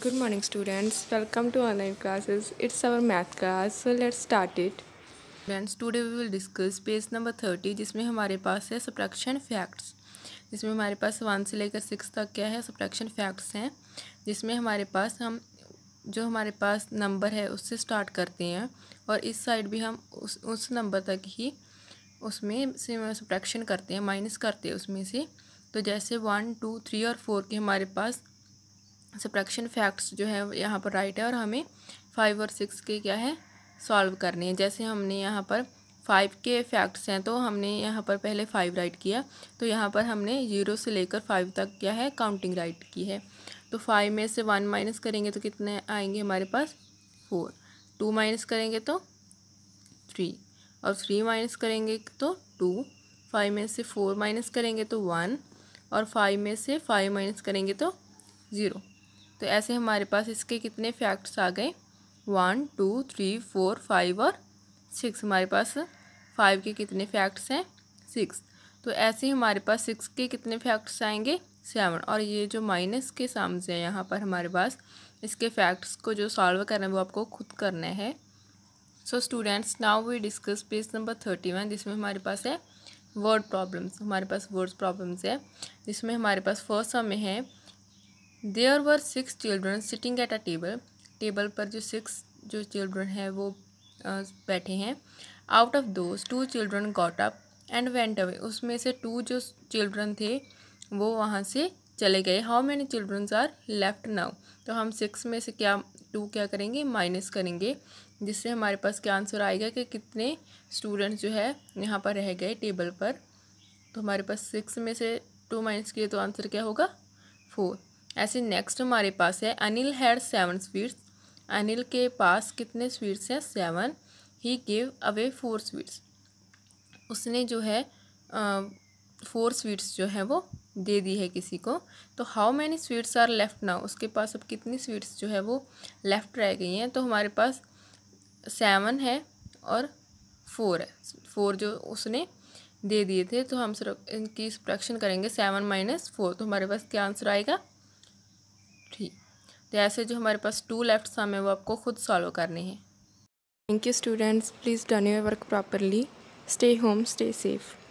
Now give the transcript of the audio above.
good morning students welcome to online classes it's our math class so let's start it friends today we will discuss page number thirty जिसमें हमारे पास है सप्रैक्शन facts जिसमें हमारे पास one से लेकर six तक क्या है सप्रैक्शन फैक्ट्स हैं जिसमें हमारे पास हम जो हमारे पास नंबर है उससे स्टार्ट करते हैं और इस साइड भी हम उस उस नंबर तक ही उसमें से सप्रैक्शन करते हैं माइनस करते हैं उसमें से तो जैसे वन टू थ्री और फोर के हमारे पास सप्रैक्शन फैक्ट्स जो है यहाँ पर राइट है और हमें फाइव और सिक्स के क्या है सॉल्व करने हैं जैसे हमने यहाँ पर फाइव के फैक्ट्स हैं तो हमने यहाँ पर पहले फाइव राइट किया तो यहाँ पर हमने ज़ीरो से लेकर फाइव तक क्या है काउंटिंग राइट की है तो फाइव में से वन माइनस करेंगे तो कितने आएंगे हमारे पास फोर टू माइनस करेंगे तो थ्री और थ्री माइनस करेंगे तो टू फाइव में से फोर माइनस करेंगे तो वन और फाइव में से फाइव माइनस करेंगे तो ज़ीरो तो ऐसे हमारे पास इसके कितने फैक्ट्स आ गए one two three four five और सिक्स हमारे पास फाइव के कितने फैक्ट्स हैं सिक्स तो ऐसे ही हमारे पास सिक्स के कितने फैक्ट्स आएंगे सेवन और ये जो माइनस के साम्स हैं यहाँ पर हमारे पास इसके फैक्ट्स को जो सॉल्व करना है वो आपको खुद करना है so students now we discuss page number thirty one जिसमें हमारे पास है वर्ड प्रॉब्लम्स हमारे पास वर्ड्स प्रॉब्लम्स है जिसमें हमारे पास फर्स्ट हमें है there were six children sitting at a table table पर जो सिक्स जो चिल्ड्रन है वो बैठे हैं out of those two children got up and went away उसमें से टू जो चिल्ड्रन थे वो वहाँ से चले गए how many childrens are left now तो हम सिक्स में से क्या टू क्या करेंगे माइनस करेंगे जिससे हमारे पास क्या आंसर आएगा कि कितने स्टूडेंट्स जो है यहाँ पर रह गए टेबल पर तो हमारे पास सिक्स में से टू माइनस किए तो आंसर क्या होगा फोर ऐसे नेक्स्ट हमारे पास है Anil had seven sweets Anil के पास कितने स्वीट्स हैं सेवन ही गिव अवे फोर स्वीट्स उसने जो है फोर स्वीट्स जो है वो दे दी है किसी को तो how many sweets are left ना उसके पास अब कितनी स्वीट्स जो है वो लेफ़्ट रह गई हैं तो हमारे पास सेवन है और फोर है फोर जो उसने दे दिए थे तो हम सर इनकी सप्रक्शन करेंगे सेवन माइनस फोर तो हमारे पास क्या आंसर आएगा ठीक तो ऐसे जो हमारे पास टू लेफ्ट सम है वो आपको खुद सॉल्व करने हैं thank you students please done your work properly stay home stay safe